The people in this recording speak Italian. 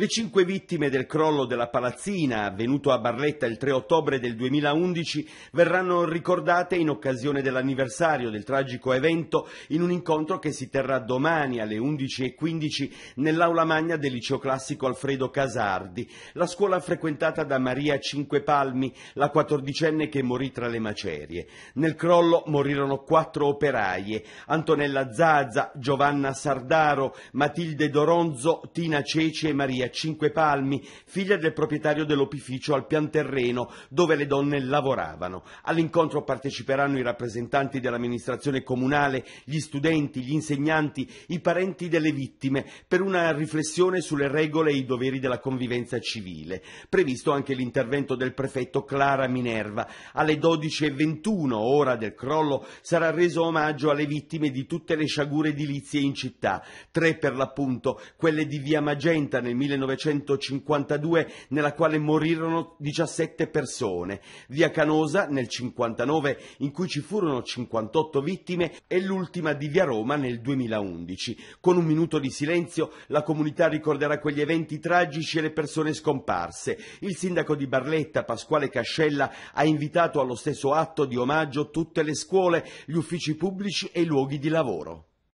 Le cinque vittime del crollo della palazzina avvenuto a Barletta il 3 ottobre del 2011 verranno ricordate in occasione dell'anniversario del tragico evento in un incontro che si terrà domani alle 11.15 nell'aula magna del liceo classico Alfredo Casardi, la scuola frequentata da Maria Cinque Palmi, la quattordicenne che morì tra le macerie. Nel crollo morirono quattro operaie, Antonella Zaza, Giovanna Sardaro, Matilde Doronzo, Tina Ceci e Maria Cinque Palmi, figlia del proprietario dell'opificio al pian terreno dove le donne lavoravano. All'incontro parteciperanno i rappresentanti dell'amministrazione comunale, gli studenti, gli insegnanti, i parenti delle vittime per una riflessione sulle regole e i doveri della convivenza civile. Previsto anche l'intervento del prefetto Clara Minerva. Alle 12.21, ora del crollo, sarà reso omaggio alle vittime di tutte le sciagure edilizie in città, tre per l'appunto quelle di via Magenta nel 1900 1952 nella quale morirono 17 persone, via Canosa nel 59 in cui ci furono 58 vittime e l'ultima di via Roma nel 2011. Con un minuto di silenzio la comunità ricorderà quegli eventi tragici e le persone scomparse. Il sindaco di Barletta, Pasquale Cascella, ha invitato allo stesso atto di omaggio tutte le scuole, gli uffici pubblici e i luoghi di lavoro.